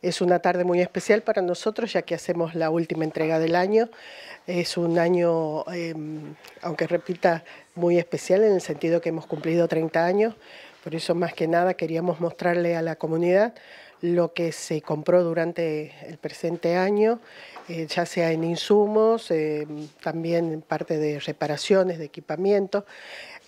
Es una tarde muy especial para nosotros ya que hacemos la última entrega del año. Es un año, em, aunque repita, muy especial en el sentido que hemos cumplido 30 años. Por eso más que nada queríamos mostrarle a la comunidad lo que se compró durante el presente año, eh, ya sea en insumos, em, también en parte de reparaciones, de equipamiento.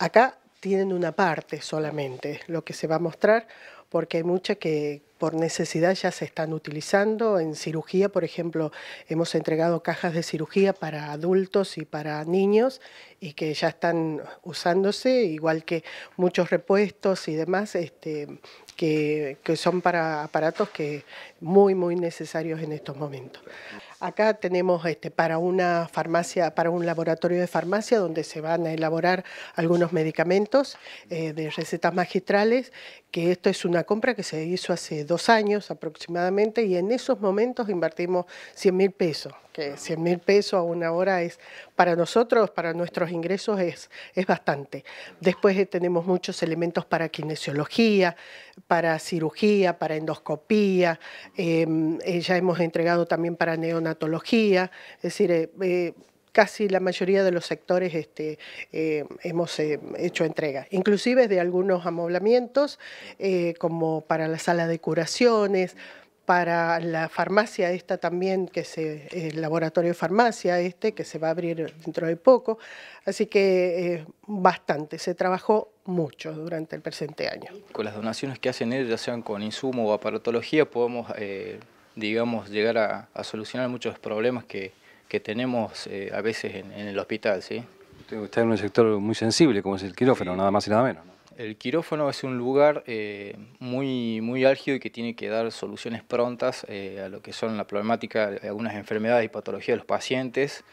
Acá tienen una parte solamente, lo que se va a mostrar porque hay muchas que por necesidad ya se están utilizando. En cirugía, por ejemplo, hemos entregado cajas de cirugía para adultos y para niños y que ya están usándose, igual que muchos repuestos y demás, este, que, son para aparatos que muy, muy necesarios en estos momentos. Acá tenemos este, para una farmacia, para un laboratorio de farmacia donde se van a elaborar algunos medicamentos eh, de recetas magistrales, que esto es una compra que se hizo hace dos años aproximadamente y en esos momentos invertimos 100 mil pesos, que 100 mil pesos a una hora es, para nosotros, para nuestros ingresos es, es bastante. Después eh, tenemos muchos elementos para kinesiología, para cirugía, para endoscopía, em, eh, ya hemos entregado también para neonatología, es decir, eh, casi la mayoría de los sectores este, eh, hemos eh, hecho entrega, inclusive de algunos amoblamientos, eh, como para la sala de curaciones, para la farmacia esta también, que es el laboratorio de farmacia este, que se va a abrir dentro de poco. Así que bastante, se trabajó mucho durante el presente año. Con las donaciones que hacen ellos, ya sean con insumo o aparatología, podemos, digamos, llegar a, a solucionar muchos problemas que que tenemos eh, a veces en, el hospital. ¿sí? Usted está en un sector muy sensible como es el quirófano, nada más y nada menos. El quirófano es un lugar eh, muy, muy álgido y que tiene que dar soluciones prontas eh, a lo que son la problemática de algunas enfermedades y patologías de los pacientes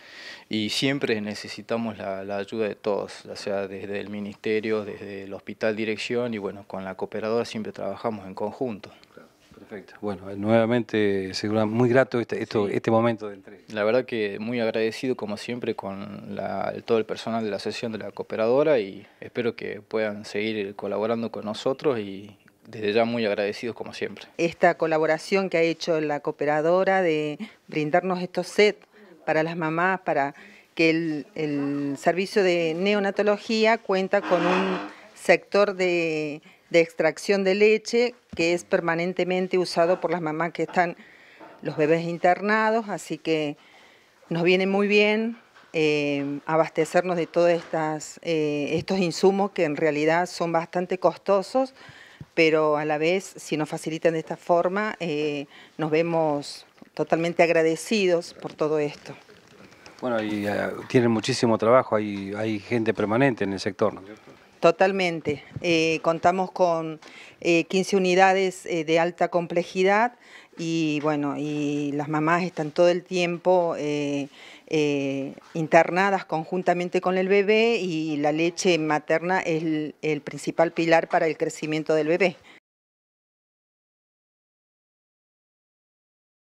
y siempre necesitamos la, la ayuda de todos, ya sea, desde el ministerio, desde el hospital dirección y bueno, con la cooperadora siempre trabajamos en conjunto. Claro. Perfecto. Bueno, nuevamente, muy grato este, este, momento de entrega. La verdad que muy agradecido, como siempre, con la, todo el personal de la sesión de la cooperadora y espero que puedan seguir colaborando con nosotros y desde ya muy agradecidos, como siempre. Esta colaboración que ha hecho la cooperadora de brindarnos estos sets para las mamás, para que el servicio de neonatología cuenta con un sector de de extracción de leche que es permanentemente usado por las mamás que están los bebés internados, así que nos viene muy bien eh, abastecernos de todos eh, estos insumos que en realidad son bastante costosos, pero a la vez si nos facilitan de esta forma eh, nos vemos totalmente agradecidos por todo esto. Bueno, y tienen muchísimo trabajo, hay, hay gente permanente en el sector, ¿no Totalmente. Eh, contamos con 15 eh, unidades eh, de alta complejidad y bueno, y las mamás están todo el tiempo internadas conjuntamente con el bebé y la leche materna es el principal pilar para el crecimiento del bebé.